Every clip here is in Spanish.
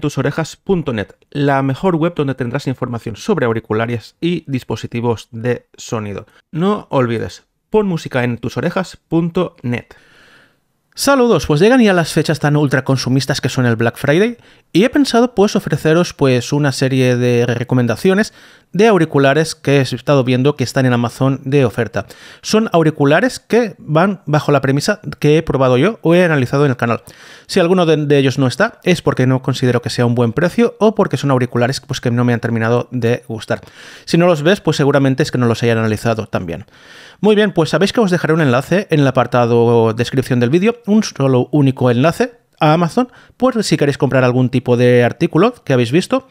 tus orejas.net, la mejor web donde tendrás información sobre auriculares y dispositivos de sonido. No olvides, ponmusicaentusorejas.net. Saludos, pues llegan ya las fechas tan ultraconsumistas que son el Black Friday y he pensado pues ofreceros pues una serie de recomendaciones de auriculares que he estado viendo que están en Amazon de oferta. Son auriculares que van bajo la premisa que he probado yo o he analizado en el canal. Si alguno de, ellos no está, es porque no considero que sea un buen precio o porque son auriculares pues, que no me han terminado de gustar. Si no los ves, pues seguramente es que no los hayan analizado también. Muy bien, pues sabéis que os dejaré un enlace en el apartado descripción del vídeo, un solo único enlace a Amazon, pues si queréis comprar algún tipo de artículo que habéis visto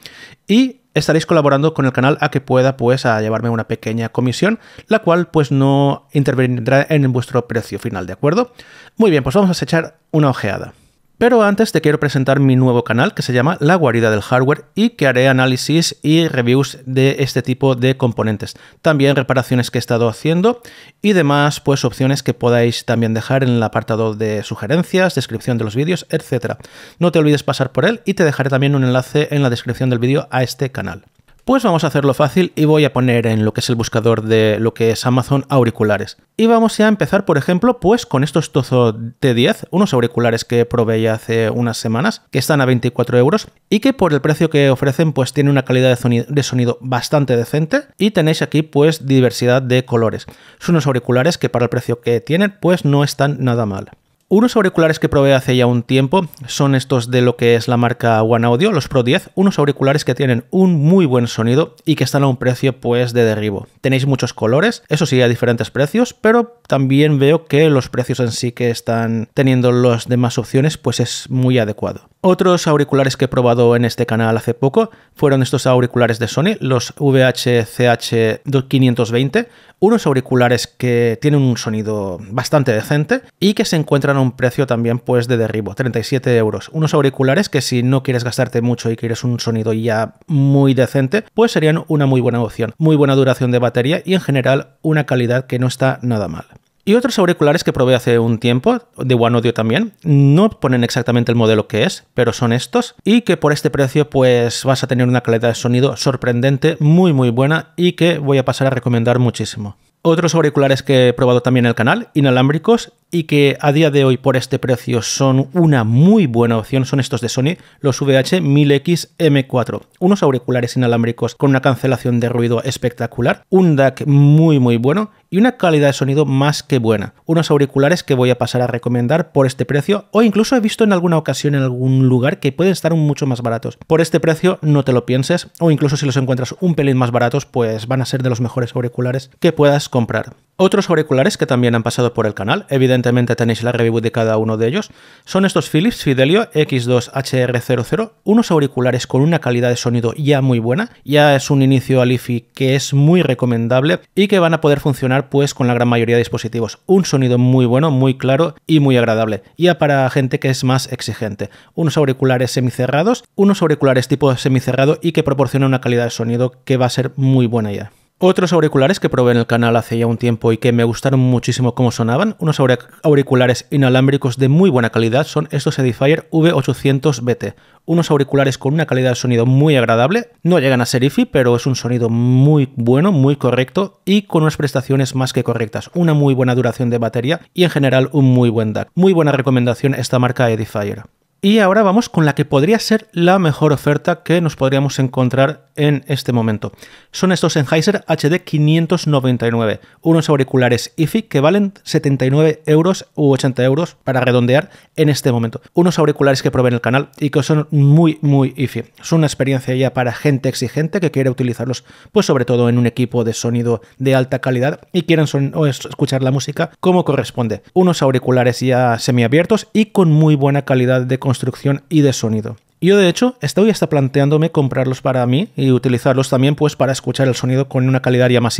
y estaréis colaborando con el canal a que pueda pues a llevarme una pequeña comisión, la cual pues no intervendrá en vuestro precio final, ¿de acuerdo? Muy bien, pues vamos a echar una ojeada. Pero antes te quiero presentar mi nuevo canal que se llama La Guarida del Hardware y que haré análisis y reviews de este tipo de componentes. También reparaciones que he estado haciendo y demás pues opciones que podáis también dejar en el apartado de sugerencias, descripción de los vídeos, etc. No te olvides pasar por él y te dejaré también un enlace en la descripción del vídeo a este canal. Pues vamos a hacerlo fácil y voy a poner en lo que es el buscador de lo que es Amazon auriculares. Y vamos a empezar, por ejemplo, pues con estos Tozo T10, unos auriculares que probé ya hace unas semanas, que están a 24 euros y que por el precio que ofrecen pues tiene una calidad de sonido, bastante decente y tenéis aquí pues diversidad de colores. Son unos auriculares que para el precio que tienen pues no están nada mal. Unos auriculares que probé hace ya un tiempo son estos de lo que es la marca One Audio, los Pro 10, unos auriculares que tienen un muy buen sonido y que están a un precio pues de derribo. Tenéis muchos colores, eso sí, a diferentes precios, pero también veo que los precios en sí que están teniendo las demás opciones pues es muy adecuado. Otros auriculares que he probado en este canal hace poco fueron estos auriculares de Sony, los VHCH520, unos auriculares que tienen un sonido bastante decente y que se encuentran a un precio también pues de derribo, 37 euros. Unos auriculares que si no quieres gastarte mucho y quieres un sonido ya muy decente, pues serían una muy buena opción. Muy buena duración de batería y en general una calidad que no está nada mal. Y otros auriculares que probé hace un tiempo, de One Audio también, no ponen exactamente el modelo que es, pero son estos, y que por este precio pues vas a tener una calidad de sonido sorprendente, muy muy buena, y que voy a pasar a recomendar muchísimo. Otros auriculares que he probado también en el canal, inalámbricos, y que a día de hoy por este precio son una muy buena opción, son estos de Sony, los vh 1000 xm 4 Unos auriculares inalámbricos con una cancelación de ruido espectacular, un DAC muy muy bueno y una calidad de sonido más que buena. Unos auriculares que voy a pasar a recomendar por este precio o incluso he visto en alguna ocasión en algún lugar que pueden estar mucho más baratos. Por este precio no te lo pienses o incluso si los encuentras un pelín más baratos pues van a ser de los mejores auriculares que puedas comprar. Otros auriculares que también han pasado por el canal, evidentemente tenéis la review de cada uno de ellos, son estos Philips Fidelio X2HR00, unos auriculares con una calidad de sonido ya muy buena, ya es un inicio al IFI que es muy recomendable y que van a poder funcionar pues con la gran mayoría de dispositivos. Un sonido muy bueno, muy claro y muy agradable. ya para gente que es más exigente. Unos auriculares semicerrados, unos auriculares tipo semicerrado y que proporciona una calidad de sonido que va a ser muy buena ya. Otros auriculares que probé en el canal hace ya un tiempo y que me gustaron muchísimo cómo sonaban, unos auriculares inalámbricos de muy buena calidad son estos Edifier V800BT. Unos auriculares con una calidad de sonido muy agradable, no llegan a ser IFI, pero es un sonido muy bueno, muy correcto y con unas prestaciones más que correctas, una muy buena duración de batería y en general un muy buen DAC. Muy buena recomendación esta marca Edifier. Y ahora vamos con la que podría ser la mejor oferta que nos podríamos encontrar en este momento. Son estos Sennheiser HD 599, unos auriculares IFI que valen 79 euros u 80 euros para redondear en este momento. Unos auriculares que proveen el canal y que son muy, muy IFI. Es una experiencia ya para gente exigente que quiere utilizarlos, pues sobre todo en un equipo de sonido de alta calidad y quieren escuchar la música como corresponde. Unos auriculares ya semiabiertos y con muy buena calidad de construcción construcción y de sonido. Yo de hecho estoy hasta planteándome comprarlos para mí y utilizarlos también pues para escuchar el sonido con una calidad ya más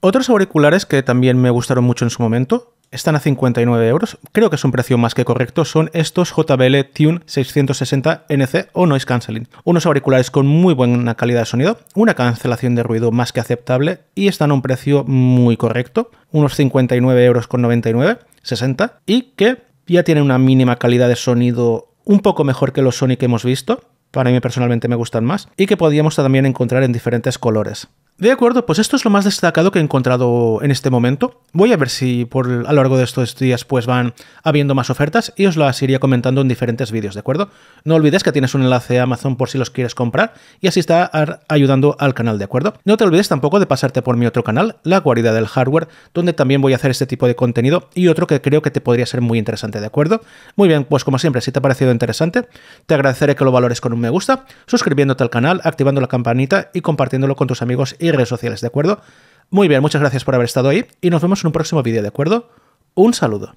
Otros auriculares que también me gustaron mucho en su momento están a 59 euros, creo que es un precio más que correcto, son estos JBL Tune 660 NC o Noise Cancelling. Unos auriculares con muy buena calidad de sonido, una cancelación de ruido más que aceptable y están a un precio muy correcto, unos 59 euros con 99, 60, y que ya tiene una mínima calidad de sonido un poco mejor que los Sony que hemos visto. Para mí personalmente me gustan más. Y que podíamos también encontrar en diferentes colores. De acuerdo, pues esto es lo más destacado que he encontrado en este momento. Voy a ver si a lo largo de estos días pues van habiendo más ofertas y os las iría comentando en diferentes vídeos, ¿de acuerdo? No olvides que tienes un enlace a Amazon por si los quieres comprar y así estar ayudando al canal, ¿de acuerdo? No te olvides tampoco de pasarte por mi otro canal, La Guarida del Hardware, donde también voy a hacer este tipo de contenido y otro que creo que te podría ser muy interesante, ¿de acuerdo? Muy bien, pues como siempre, si te ha parecido interesante, te agradeceré que lo valores con un me gusta, suscribiéndote al canal, activando la campanita y compartiéndolo con tus amigos y redes sociales, ¿de acuerdo? Muy bien, muchas gracias por haber estado ahí y nos vemos en un próximo vídeo, ¿de acuerdo? Un saludo.